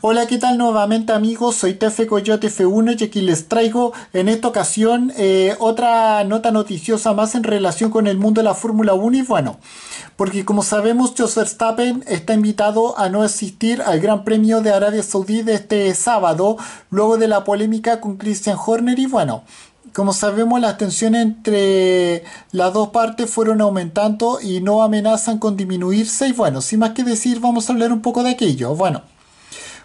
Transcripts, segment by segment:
Hola, ¿qué tal nuevamente amigos? Soy TF Coyote F1 y aquí les traigo en esta ocasión eh, otra nota noticiosa más en relación con el mundo de la Fórmula 1 y bueno, porque como sabemos, Joseph Stappen está invitado a no asistir al Gran Premio de Arabia Saudí de este sábado, luego de la polémica con Christian Horner y bueno, como sabemos, las tensiones entre las dos partes fueron aumentando y no amenazan con disminuirse. Y bueno, sin más que decir, vamos a hablar un poco de aquello. Bueno.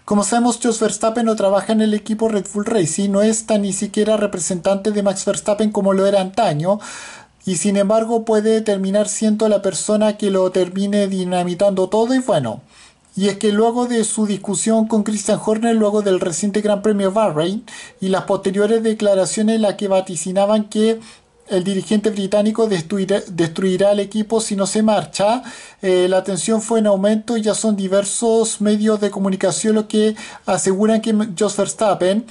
Como sabemos, Jos Verstappen no trabaja en el equipo Red Bull Racing, no es tan ni siquiera representante de Max Verstappen como lo era antaño, y sin embargo puede terminar siendo la persona que lo termine dinamitando todo y bueno. Y es que luego de su discusión con Christian Horner luego del reciente Gran Premio Bahrain y las posteriores declaraciones en las que vaticinaban que el dirigente británico destruirá, destruirá el equipo si no se marcha. Eh, la tensión fue en aumento y ya son diversos medios de comunicación ...lo que aseguran que Jos Verstappen,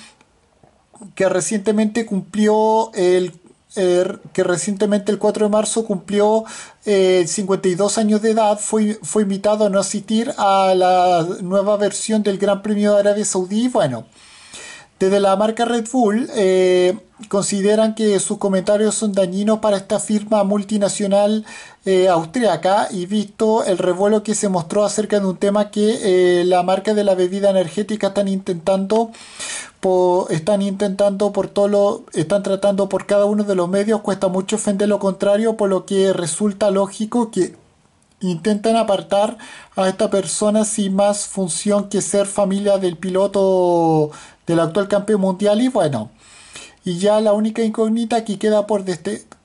que recientemente cumplió el er, que recientemente el 4 de marzo cumplió 52 eh, años de edad, fue, fue invitado a no asistir a la nueva versión del Gran Premio de Arabia Saudí. Bueno, desde la marca Red Bull eh, consideran que sus comentarios son dañinos para esta firma multinacional eh, austriaca y visto el revuelo que se mostró acerca de un tema que eh, la marca de la bebida energética están intentando por, están intentando por todo lo están tratando por cada uno de los medios cuesta mucho ofender lo contrario por lo que resulta lógico que intentan apartar a esta persona sin más función que ser familia del piloto del actual campeón mundial y bueno, y ya la única incógnita que queda por,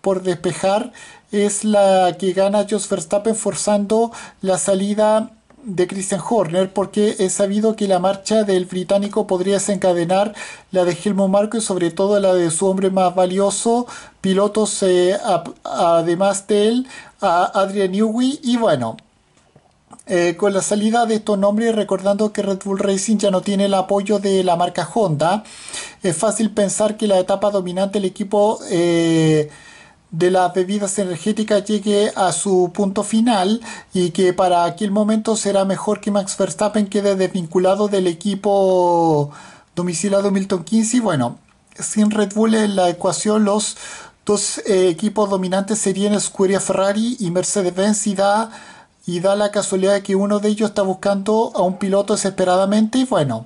por despejar es la que gana Jos Verstappen forzando la salida de Christian Horner porque he sabido que la marcha del británico podría desencadenar la de Helmut marco y sobre todo la de su hombre más valioso, pilotos eh, además de él, a Adrian Newey y bueno. Eh, con la salida de estos nombres, recordando que Red Bull Racing ya no tiene el apoyo de la marca Honda, es fácil pensar que la etapa dominante del equipo eh, de las bebidas energéticas llegue a su punto final y que para aquel momento será mejor que Max Verstappen quede desvinculado del equipo domiciliado Milton Keynes bueno, sin Red Bull en la ecuación los dos eh, equipos dominantes serían Scuderia Ferrari y Mercedes-Benz y da, y da la casualidad de que uno de ellos está buscando a un piloto desesperadamente y bueno,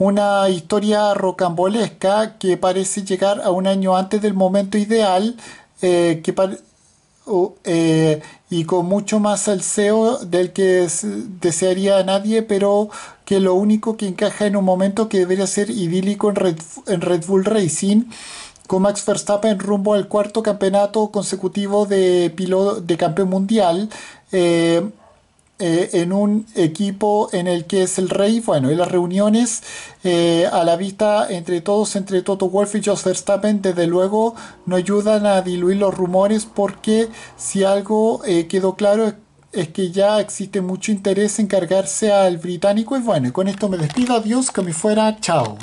una historia rocambolesca que parece llegar a un año antes del momento ideal eh, eh, y con mucho más salseo del que desearía a nadie, pero que lo único que encaja en un momento que debería ser idílico en Red, en Red Bull Racing con Max Verstappen rumbo al cuarto campeonato consecutivo de, piloto, de campeón mundial. Eh, eh, en un equipo en el que es el rey. Bueno, y las reuniones eh, a la vista entre todos, entre Toto Wolf y Joseph Verstappen, desde luego no ayudan a diluir los rumores porque si algo eh, quedó claro es, que ya existe mucho interés en cargarse al británico. Y bueno, con esto me despido. Adiós, que me fuera. Chao.